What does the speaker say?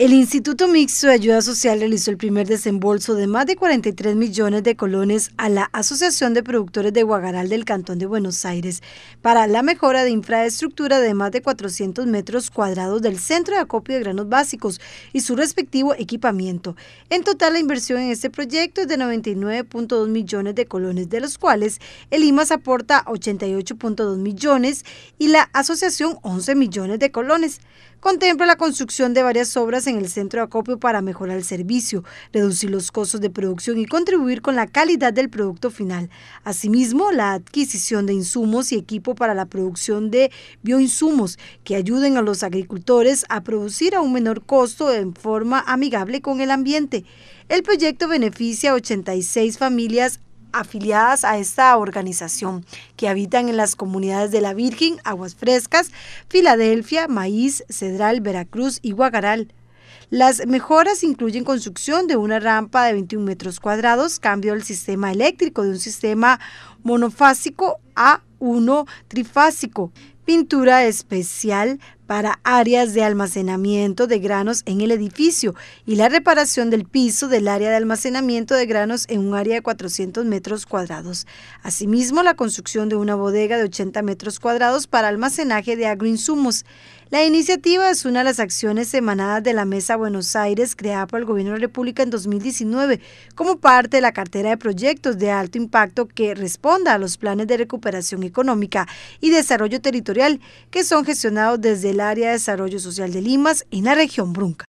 El Instituto Mixto de Ayuda Social realizó el primer desembolso de más de 43 millones de colones a la Asociación de Productores de Guagaral del Cantón de Buenos Aires para la mejora de infraestructura de más de 400 metros cuadrados del Centro de Acopio de Granos Básicos y su respectivo equipamiento. En total, la inversión en este proyecto es de 99.2 millones de colones, de los cuales el IMAS aporta 88.2 millones y la Asociación 11 millones de colones. Contempla la construcción de varias obras en el centro de acopio para mejorar el servicio, reducir los costos de producción y contribuir con la calidad del producto final. Asimismo, la adquisición de insumos y equipo para la producción de bioinsumos que ayuden a los agricultores a producir a un menor costo en forma amigable con el ambiente. El proyecto beneficia a 86 familias afiliadas a esta organización, que habitan en las comunidades de La Virgen, Aguas Frescas, Filadelfia, Maíz, Cedral, Veracruz y Guagaral. Las mejoras incluyen construcción de una rampa de 21 metros cuadrados, cambio del sistema eléctrico de un sistema monofásico a uno trifásico, pintura especial para áreas de almacenamiento de granos en el edificio y la reparación del piso del área de almacenamiento de granos en un área de 400 metros cuadrados. Asimismo, la construcción de una bodega de 80 metros cuadrados para almacenaje de agroinsumos. La iniciativa es una de las acciones emanadas de la Mesa Buenos Aires creada por el Gobierno de la República en 2019 como parte de la cartera de proyectos de alto impacto que responda a los planes de recuperación económica y desarrollo territorial que son gestionados desde el el Área de Desarrollo Social de Limas y la región Brunca.